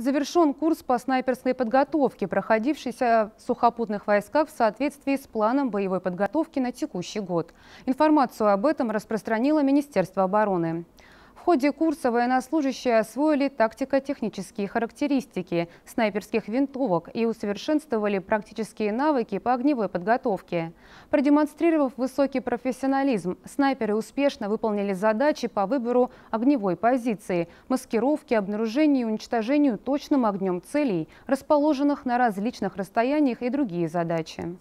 Завершен курс по снайперской подготовке, проходившийся в сухопутных войсках в соответствии с планом боевой подготовки на текущий год. Информацию об этом распространило Министерство обороны ходе курса военнослужащие освоили тактико-технические характеристики снайперских винтовок и усовершенствовали практические навыки по огневой подготовке. Продемонстрировав высокий профессионализм, снайперы успешно выполнили задачи по выбору огневой позиции, маскировке, обнаружению и уничтожению точным огнем целей, расположенных на различных расстояниях и другие задачи.